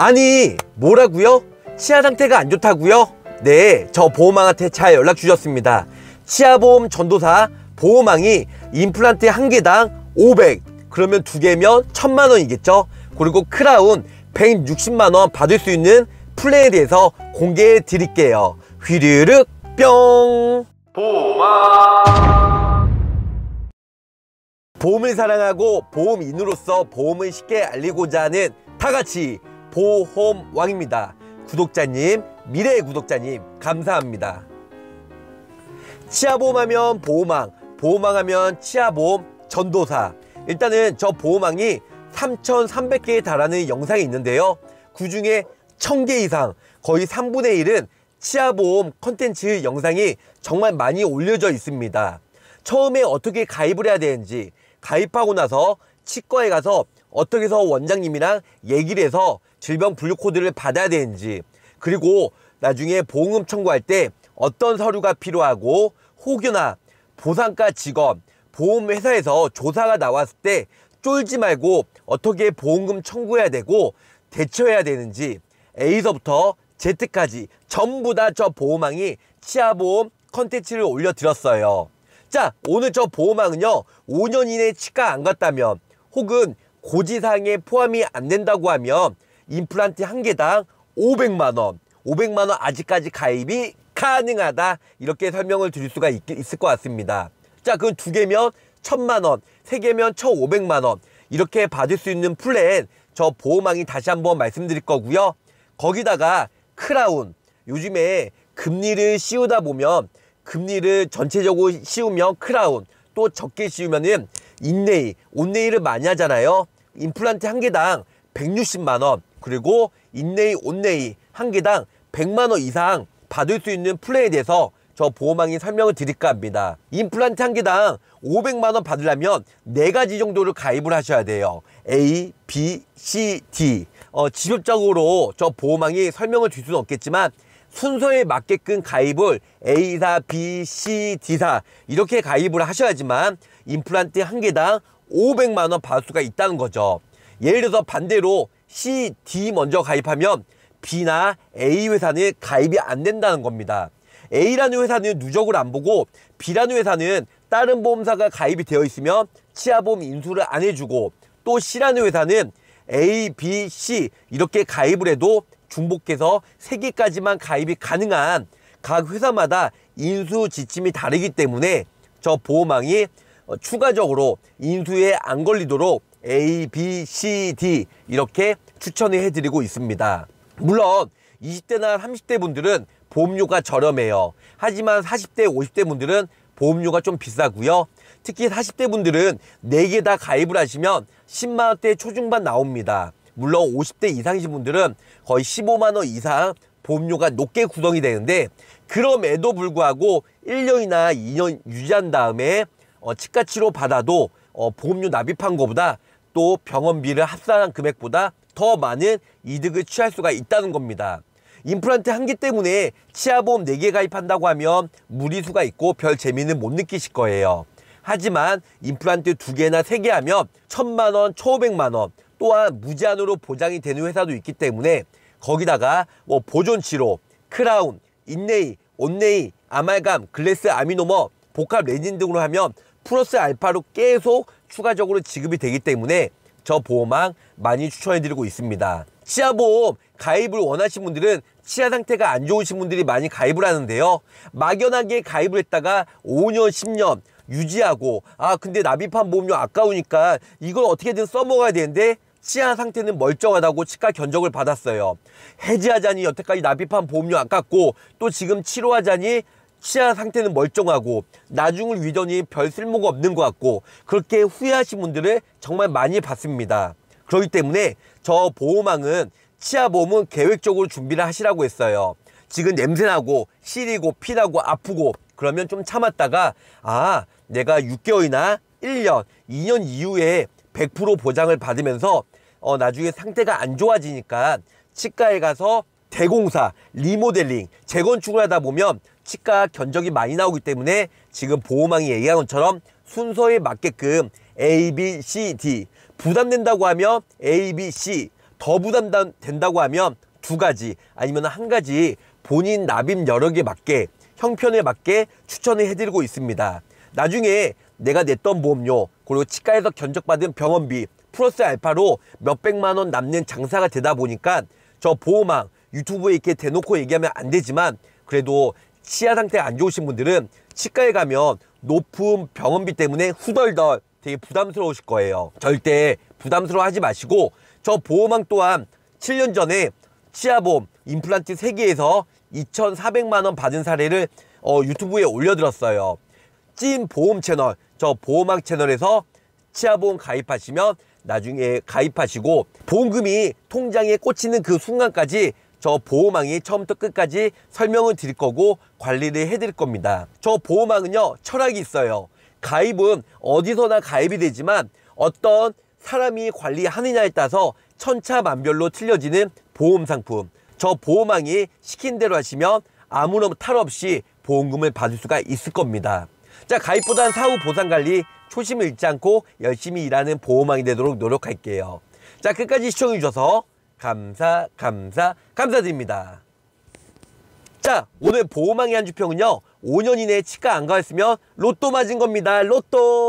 아니 뭐라고요? 치아 상태가 안 좋다고요? 네, 저 보호망한테 잘 연락 주셨습니다. 치아보험 전도사 보호망이 임플란트 한 개당 500, 그러면 두 개면 1000만 원이겠죠? 그리고 크라운 160만 원 받을 수 있는 플랜에 대해서 공개해 드릴게요. 휘르륵 뿅! 보호망! 보험을 사랑하고 보험인으로서 보험을 쉽게 알리고자 하는 다같이 보험왕입니다. 구독자님, 미래의 구독자님 감사합니다. 치아보험하면 보험왕, 보험왕하면 치아보험 전도사. 일단은 저 보험왕이 3,300개에 달하는 영상이 있는데요. 그 중에 1,000개 이상, 거의 3분의 1은 치아보험 컨텐츠 영상이 정말 많이 올려져 있습니다. 처음에 어떻게 가입을 해야 되는지, 가입하고 나서 치과에 가서 어떻게 해서 원장님이랑 얘기를 해서 질병 분류 코드를 받아야 되는지 그리고 나중에 보험금 청구할 때 어떤 서류가 필요하고 혹여나 보상과 직업, 보험회사에서 조사가 나왔을 때 쫄지 말고 어떻게 보험금 청구해야 되고 대처해야 되는지 A서부터 Z까지 전부 다 저보호망이 치아보험 컨텐츠를 올려드렸어요. 자 오늘 저보호망은요 5년 이내 치과 안 갔다면 혹은 고지사항에 포함이 안 된다고 하면 임플란트 한 개당 500만원 500만원 아직까지 가입이 가능하다 이렇게 설명을 드릴 수가 있, 을것 같습니다 자그 두 개면 1000만원 세 개면 1500만원 이렇게 받을 수 있는 플랜 저 보호망이 다시 한번 말씀드릴 거고요 거기다가 크라운 요즘에 금리를 씌우다 보면 금리를 전체적으로 씌우면 크라운 또 적게 씌우면은 인레이 온레이를 많이 하잖아요 임플란트 한 개당 160만원 그리고 인내이 온내이 한 개당 100만원 이상 받을 수 있는 플랜에 대해서 저 보호망이 설명을 드릴까 합니다. 임플란트 한 개당 500만원 받으려면 네 가지 정도를 가입을 하셔야 돼요. A, B, C, D. 어, 직접적으로 저 보호망이 설명을 줄 수는 없겠지만 순서에 맞게끔 가입을 A사, B, C, D사 이렇게 가입을 하셔야지만 임플란트 한 개당 500만원 받을 수가 있다는 거죠. 예를 들어서 반대로 C, D 먼저 가입하면 B나 A 회사는 가입이 안 된다는 겁니다. A라는 회사는 누적을 안 보고 B라는 회사는 다른 보험사가 가입이 되어 있으면 치아보험 인수를 안 해주고 또 C라는 회사는 A, B, C 이렇게 가입을 해도 중복해서 3개까지만 가입이 가능한 각 회사마다 인수 지침이 다르기 때문에 저 보호망이 어, 추가적으로 인수에 안 걸리도록 A, B, C, D 이렇게 추천을 해드리고 있습니다. 물론 20대나 30대 분들은 보험료가 저렴해요. 하지만 40대, 50대 분들은 보험료가 좀 비싸고요. 특히 40대 분들은 4개 다 가입을 하시면 10만원대 초중반 나옵니다. 물론 50대 이상이신 분들은 거의 15만원 이상 보험료가 높게 구성이 되는데 그럼에도 불구하고 1년이나 2년 유지한 다음에 어, 치과치료 받아도 어, 보험료 납입한 것보다 또 병원비를 합산한 금액보다 더 많은 이득을 취할 수가 있다는 겁니다. 임플란트 한 개 때문에 치아보험 4개 가입한다고 하면 무리수가 있고 별 재미는 못 느끼실 거예요. 하지만 임플란트 2개나 3개 하면 천만원, 천오백만원 또한 무제한으로 보장이 되는 회사도 있기 때문에 거기다가 뭐 보존치료, 크라운, 인레이, 온레이, 아말감, 글래스 아미노머, 복합 레진 등으로 하면 플러스 알파로 계속 추가적으로 지급이 되기 때문에 저보험망 많이 추천해드리고 있습니다. 치아보험 가입을 원하신 분들은 치아 상태가 안 좋으신 분들이 많이 가입을 하는데요. 막연하게 가입을 했다가 5년, 10년 유지하고 아 근데 납입한 보험료 아까우니까 이걸 어떻게든 써먹어야 되는데 치아 상태는 멀쩡하다고 치과 견적을 받았어요. 해지하자니 여태까지 납입한 보험료 아깝고 또 지금 치료하자니 치아 상태는 멀쩡하고 나중을 위더니 별 쓸모가 없는 것 같고 그렇게 후회하신 분들을 정말 많이 봤습니다. 그렇기 때문에 저 보호망은 치아 보험은 계획적으로 준비를 하시라고 했어요. 지금 냄새나고 시리고 피나고 아프고 그러면 좀 참았다가 아 내가 6개월이나 1년 2년 이후에 100% 보장을 받으면서 어, 나중에 상태가 안 좋아지니까 치과에 가서 대공사, 리모델링, 재건축을 하다 보면 치과 견적이 많이 나오기 때문에 지금 보호망이 얘기한 것처럼 순서에 맞게끔 A, B, C, D 부담된다고 하면 A, B, C 더 부담된다고 하면 두 가지 아니면 한 가지 본인 납입 여력에 맞게 형편에 맞게 추천을 해드리고 있습니다. 나중에 내가 냈던 보험료 그리고 치과에서 견적받은 병원비 플러스 알파로 몇백만원 남는 장사가 되다 보니까 저 보호망 유튜브에 이렇게 대놓고 얘기하면 안 되지만 그래도 치아 상태 안 좋으신 분들은 치과에 가면 높은 병원비 때문에 후덜덜 되게 부담스러우실 거예요. 절대 부담스러워 하지 마시고 저 보호망 또한 7년 전에 치아보험 임플란트 세개에서 2,400만 원 받은 사례를 어, 유튜브에 올려드렸어요. 찐 보험 채널, 저 보험학 채널에서 치아보험 가입하시면 나중에 가입하시고 보험금이 통장에 꽂히는 그 순간까지 저 보호망이 처음부터 끝까지 설명을 드릴 거고 관리를 해드릴 겁니다. 저 보호망은요 철학이 있어요. 가입은 어디서나 가입이 되지만 어떤 사람이 관리하느냐에 따라서 천차만별로 틀려지는 보험 상품. 저 보호망이 시킨 대로 하시면 아무런 탈 없이 보험금을 받을 수가 있을 겁니다. 자 가입보단 사후 보상관리 초심을 잃지 않고 열심히 일하는 보호망이 되도록 노력할게요. 자 끝까지 시청해주셔서 감사 감사 감사드립니다. 자 오늘 보호망의 한 주평은요. 5년 이내에 치과 안 가했으면 로또 맞은 겁니다. 로또.